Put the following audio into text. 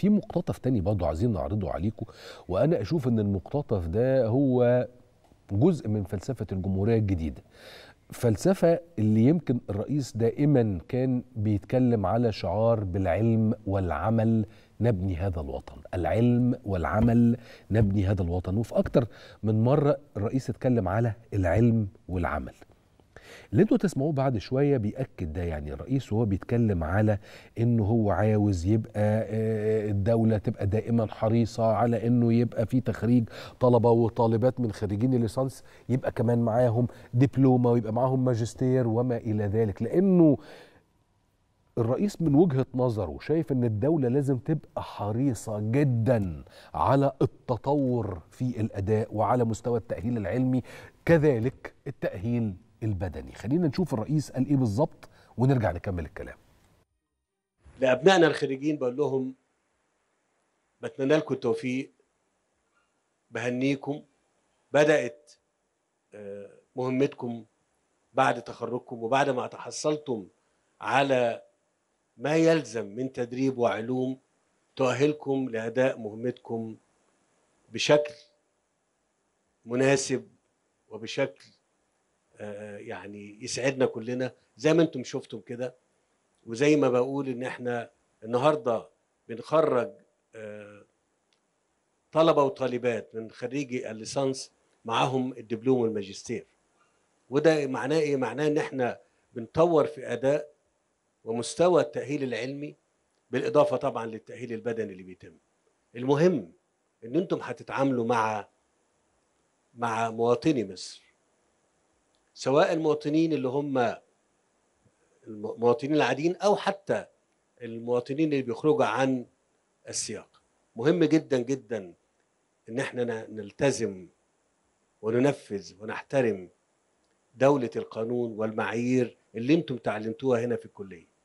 في مقتطف تاني برضه عايزين نعرضه عليكم وانا اشوف ان المقتطف ده هو جزء من فلسفه الجمهوريه الجديده فلسفه اللي يمكن الرئيس دائما كان بيتكلم على شعار بالعلم والعمل نبني هذا الوطن العلم والعمل نبني هذا الوطن وفي اكتر من مره الرئيس اتكلم على العلم والعمل اللي انتوا تسمعوه بعد شويه بياكد ده يعني الرئيس وهو بيتكلم على انه هو عاوز يبقى آه، الدوله تبقى دائما حريصه على انه يبقى في تخريج طلبه وطالبات من خريجين الليسانس يبقى كمان معاهم دبلومه ويبقى معاهم ماجستير وما الى ذلك لانه الرئيس من وجهة نظره شايف ان الدولة لازم تبقى حريصة جدا على التطور في الاداء وعلى مستوى التأهيل العلمي كذلك التأهيل البدني خلينا نشوف الرئيس قال ايه بالظبط ونرجع نكمل الكلام لابنائنا الخريجين بقول لهم بتمنى لكم التوفيق بهنيكم بدات آه، مهمتكم بعد تخرجكم وبعد ما تحصلتم على ما يلزم من تدريب وعلوم تؤهلكم لاداء مهمتكم بشكل مناسب وبشكل آه، آه، يعني يسعدنا كلنا زي ما انتم شفتم كده وزي ما بقول ان احنا النهارده بنخرج آه، طلبه وطالبات من خريجي الليسانس معاهم الدبلوم والماجستير وده معناه ايه معناه ان احنا بنطور في اداء ومستوى التاهيل العلمي بالاضافه طبعا للتاهيل البدني اللي بيتم المهم ان انتم هتتعاملوا مع مع مواطني مصر سواء المواطنين اللي هم المواطنين العاديين او حتى المواطنين اللي بيخرجوا عن السياق مهم جدا جدا ان احنا نلتزم وننفذ ونحترم دولة القانون والمعايير اللي انتم تعلمتوها هنا في الكلية